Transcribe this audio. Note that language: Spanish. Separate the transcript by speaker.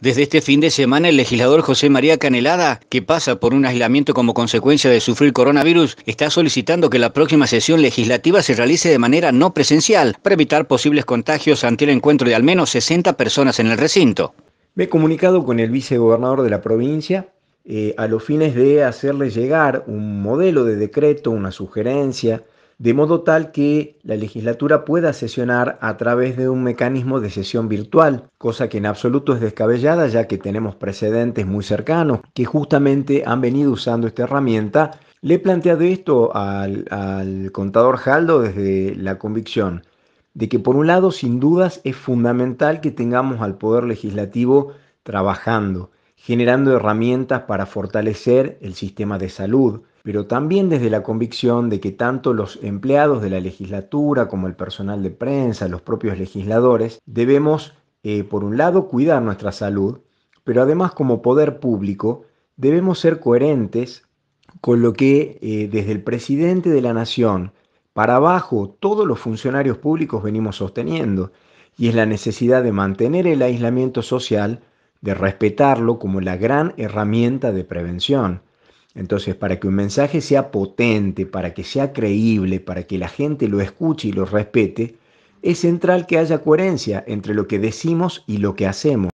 Speaker 1: Desde este fin de semana, el legislador José María Canelada, que pasa por un aislamiento como consecuencia de sufrir coronavirus, está solicitando que la próxima sesión legislativa se realice de manera no presencial para evitar posibles contagios ante el encuentro de al menos 60 personas en el recinto.
Speaker 2: Me he comunicado con el vicegobernador de la provincia eh, a los fines de hacerle llegar un modelo de decreto, una sugerencia de modo tal que la legislatura pueda sesionar a través de un mecanismo de sesión virtual, cosa que en absoluto es descabellada ya que tenemos precedentes muy cercanos que justamente han venido usando esta herramienta. Le he planteado esto al, contador Jaldo desde la convicción de que por un lado sin dudas es fundamental que tengamos al Poder Legislativo trabajando, generando herramientas para fortalecer el sistema de salud, pero también desde la convicción de que tanto los empleados de la legislatura como el personal de prensa, los propios legisladores, debemos, eh, por un lado, cuidar nuestra salud, pero además como poder público, debemos ser coherentes con lo que eh, desde el presidente de la Nación para abajo todos los funcionarios públicos venimos sosteniendo, y es la necesidad de mantener el aislamiento social, de respetarlo como la gran herramienta de prevención. Entonces, para que un mensaje sea potente, para que sea creíble, para que la gente lo escuche y lo respete, es central que haya coherencia entre lo que decimos y lo que hacemos.